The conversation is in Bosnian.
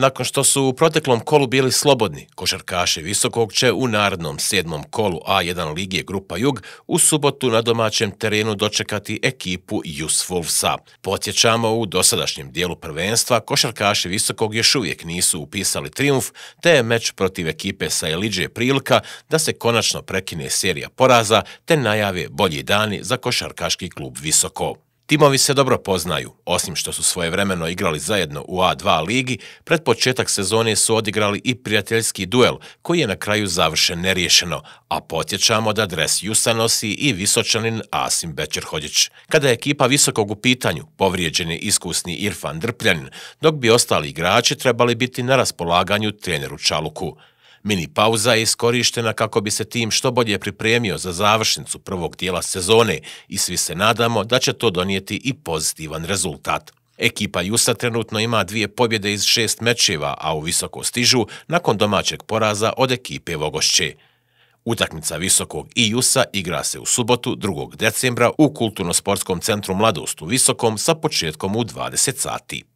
Nakon što su u proteklom kolu bili slobodni, košarkaši Visokog će u narodnom sedmom kolu A1 Ligije Grupa Jug u subotu na domaćem terenu dočekati ekipu Jus Wolvesa. Podsjećamo, u dosadašnjem dijelu prvenstva košarkaši Visokog još uvijek nisu upisali triumf, te je meč protiv ekipe sa Elidže prilika da se konačno prekine serija poraza te najave bolji dani za košarkaški klub Visoko. Timovi se dobro poznaju. Osim što su svoje vremeno igrali zajedno u A2 ligi, pred početak sezone su odigrali i prijateljski duel, koji je na kraju završen nerješeno, a potječamo da dres Jusa nosi i visočanin Asim Bečerhođić. Kada je ekipa visokog u pitanju, povrijeđen je iskusni Irfan Drpljanin, dok bi ostali igrači trebali biti na raspolaganju treneru Čaluku. Mini pauza je iskorištena kako bi se tim što bolje pripremio za završnicu prvog dijela sezone i svi se nadamo da će to donijeti i pozitivan rezultat. Ekipa Jusa trenutno ima dvije pobjede iz šest mečeva, a u visoko stižu nakon domaćeg poraza od ekipe Vogošće. Utakmica Visokog i Jusa igra se u subotu 2. decembra u Kulturno-sportskom centru Mladost u Visokom sa početkom u 20 sati.